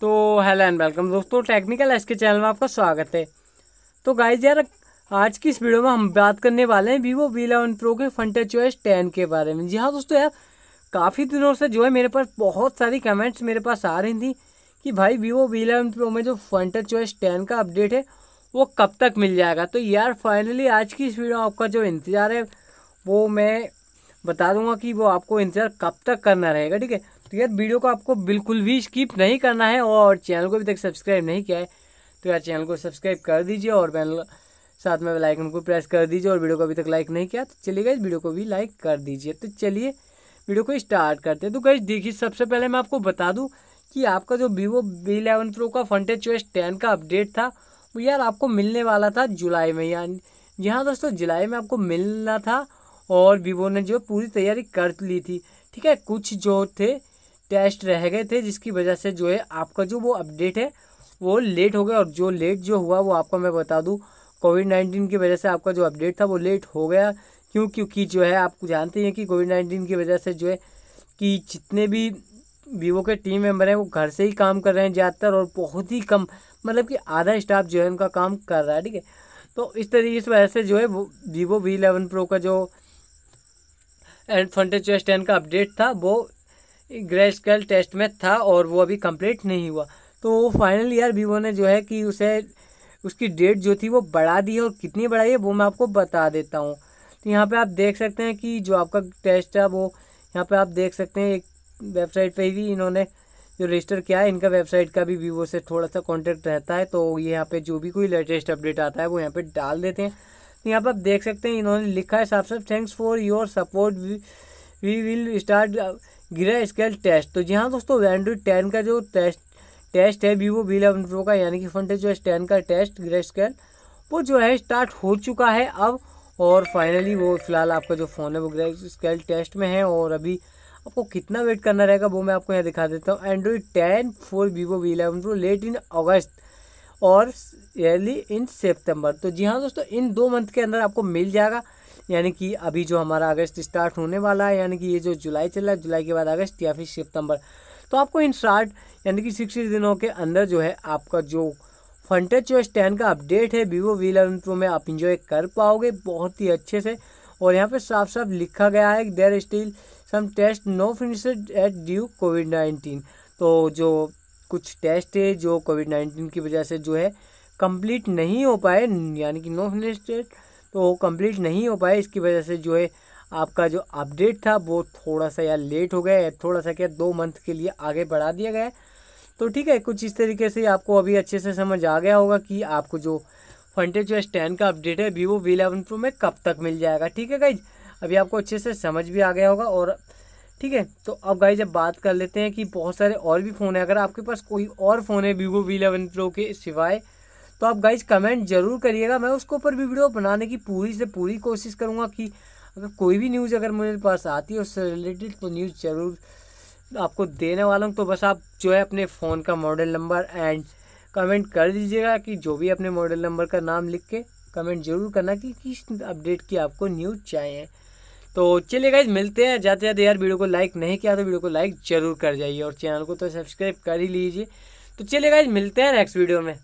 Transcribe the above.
तो hello and welcome दोस्तों technical S के चैनल में आपका स्वागत है तो गाइज यार आज की इस वीडियो में हम बात करने वाले हैं वीवो वी इलेवन प्रो के फंटे चॉइस टेन के बारे में जी हाँ दोस्तों यार काफ़ी दिनों से जो है मेरे पास बहुत सारी कमेंट्स मेरे पास आ रही थी कि भाई वीवो वी इलेवन प्रो में जो फंटे चॉइस टेन का अपडेट है वो कब तक मिल जाएगा तो यार फाइनली आज की इस वीडियो में आपका जो इंतज़ार है वो मैं बता दूंगा कि वो आपको इंतज़ार कब तक करना रहेगा ठीक है तो यार वीडियो को आपको बिल्कुल भी स्किप नहीं करना है और चैनल को अभी तक सब्सक्राइब नहीं किया है तो यार चैनल को सब्सक्राइब कर दीजिए और बैनल साथ में लाइकन को प्रेस कर दीजिए और वीडियो को अभी तक लाइक नहीं किया तो चलिए गई वीडियो को भी लाइक कर दीजिए तो चलिए वीडियो को स्टार्ट करते हैं तो गई देखिए सबसे पहले मैं आपको बता दूँ कि आपका जो वीवो वी इलेवन प्रो का फंटेज चॉइस टेन का अपडेट था वो यार आपको मिलने वाला था जुलाई में यानी हाँ दोस्तों जुलाई में आपको मिलना था और वीवो ने जो पूरी तैयारी कर ली थी ठीक है कुछ जो थे टेस्ट रह गए थे जिसकी वजह से जो है आपका जो वो अपडेट है वो लेट हो गया और जो लेट जो हुआ वो आपको मैं बता दूँ कोविड नाइन्टीन की वजह से आपका जो अपडेट था वो लेट हो गया क्यों क्योंकि जो है आप जानते हैं कि कोविड नाइन्टीन की वजह से जो है कि जितने भी वीवो के टीम मेंबर हैं वो घर से ही काम कर रहे हैं ज़्यादातर और बहुत ही कम मतलब कि आधा स्टाफ जो है उनका काम कर रहा है ठीक है तो इस तरीके इस वजह से जो है वो वीवो वी इलेवन प्रो का जो एंड फ्रंटेज एस टेन का अपडेट था वो ग्रे स्केल टेस्ट में था और वो अभी कंप्लीट नहीं हुआ तो फाइनल ईयर वीवो ने जो है कि उसे उसकी डेट जो थी वो बढ़ा दी है और कितनी बढ़ाई है वो मैं आपको बता देता हूँ तो यहाँ पे आप देख सकते हैं कि जो आपका टेस्ट है वो यहाँ पे आप देख सकते हैं एक वेबसाइट पे भी इन्होंने जो रजिस्टर किया है इनका वेबसाइट का भी वीवो से थोड़ा सा कॉन्टैक्ट रहता है तो ये यहाँ पर जो भी कोई लेटेस्ट अपडेट आता है वो यहाँ पर डाल देते हैं तो यहाँ पर आप देख सकते हैं इन्होंने लिखा है साफ साफ thanks for your support we will start गिरा स्केल टेस्ट तो जी हाँ दोस्तों एंड्रॉइड टेन का जो टेस्ट टेस्ट है वीवो वी इलेवन प्रो का यानी कि फ्रंट जो है टेन का टेस्ट गिरा स्केल वो जो है स्टार्ट हो चुका है अब और फाइनली वो फिलहाल आपका जो फ़ोन है वो ग्रेड स्केल टेस्ट में है और अभी आपको कितना वेट करना रहेगा वो मैं आपको यहाँ दिखा देता हूँ Android ten for Vivo V eleven pro late in August और एयरली इन सेप्टेम्बर तो जी हाँ दोस्तों इन दो मंथ के अंदर आपको मिल जाएगा यानी कि अभी जो हमारा अगस्त स्टार्ट होने वाला है यानी कि ये जो जुलाई चल रहा है जुलाई के बाद अगस्त या फिर सितंबर तो आपको इन शार्ट यानी कि सिक्सटी दिनों के अंदर जो है आपका जो फंटेज जो स्टैंड का अपडेट है वीवो वी इलेवन प्रो में आप इंजॉय कर पाओगे बहुत ही अच्छे से और यहाँ पर साफ साफ लिखा गया है there still some test no finish at due COVID nineteen तो जो कुछ टेस्ट है जो कोविड नाइन्टीन की वजह से जो है कंप्लीट नहीं हो पाए यानी कि नो फिनिस्टेड तो वो कम्प्लीट नहीं हो पाया इसकी वजह से जो है आपका जो अपडेट था वो थोड़ा सा या लेट हो गया या थोड़ा सा क्या दो मंथ के लिए आगे बढ़ा दिया गया तो ठीक है कुछ इस तरीके से आपको अभी अच्छे से समझ आ गया होगा कि आपको जो फंटेज जो टेन का अपडेट है वीवो वी इलेवन प्रो में कब तक मिल जाएगा ठीक है गाइज अभी आपको अच्छे से समझ भी आ गया होगा और ठीक है तो अब गाइज अब बात कर लेते हैं कि बहुत सारे और भी फ़ोन है अगर आपके पास कोई और फ़ोन है वीवो वी इलेवन प्रो के सिवाय तो आप गाइज कमेंट जरूर करिएगा मैं उसके ऊपर भी वीडियो बनाने की पूरी से पूरी कोशिश करूँगा कि अगर कोई भी न्यूज़ अगर मेरे पास आती है उससे रिलेटेड तो न्यूज़ ज़रूर आपको देने वाला हूँ तो बस आप जो है अपने फ़ोन का मॉडल नंबर एंड कमेंट कर दीजिएगा कि जो भी अपने मॉडल नंबर का नाम लिख के कमेंट जरूर करना कि किस अपडेट की आपको न्यूज़ चाहिए तो चलिए गाइज मिलते हैं जाते जाते यार वीडियो को लाइक नहीं किया तो वीडियो को लाइक जरूर कर जाइए और चैनल को तो सब्सक्राइब कर ही लीजिए तो चलिए गाइज मिलते हैं नेक्स्ट वीडियो में